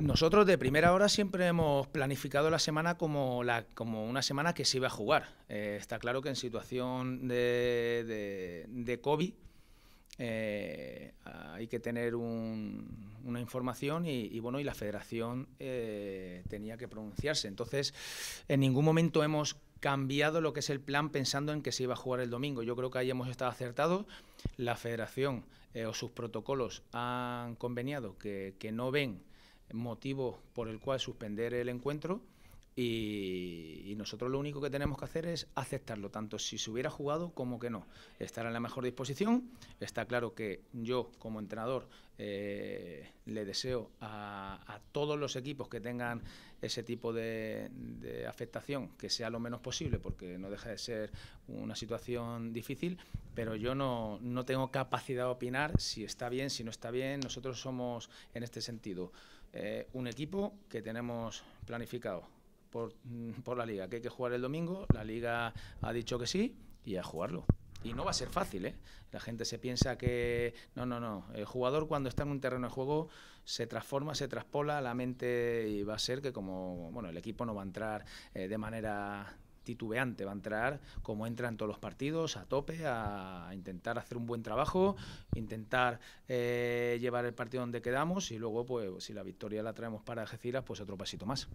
Nosotros de primera hora siempre hemos planificado la semana como, la, como una semana que se iba a jugar. Eh, está claro que en situación de, de, COVID eh, hay que tener una información y, bueno, y la federación eh, tenía que pronunciarse. Entonces, en ningún momento hemos cambiado lo que es el plan pensando en que se iba a jugar el domingo. Yo creo que ahí hemos estado acertados. La federación o sus protocolos han conveniado que, que no ven motivo por el cual suspender el encuentro y, nosotros lo único que tenemos que hacer es aceptarlo, tanto si se hubiera jugado como que no. Estar en la mejor disposición. Está claro que yo, como entrenador, eh, le deseo a, todos los equipos que tengan ese tipo de, afectación que sea lo menos posible, porque no deja de ser una situación difícil, pero yo no, tengo capacidad de opinar si está bien, si no está bien. Nosotros somos, en este sentido, eh, un equipo que tenemos planificado Mm, por, la liga, que hay que jugar el domingo, la liga ha dicho que sí y a jugarlo. Y no va a ser fácil, ¿eh? La gente se piensa que. No, no, no. El jugador, cuando está en un terreno de juego, se transforma, se traspola la mente y va a ser que, como. Bueno, el equipo no va a entrar eh, de manera titubeante, va a entrar como entran todos los partidos, a tope, a intentar hacer un buen trabajo, intentar eh, llevar el partido donde quedamos y luego, pues, si la victoria la traemos para Algeciras, pues otro pasito más.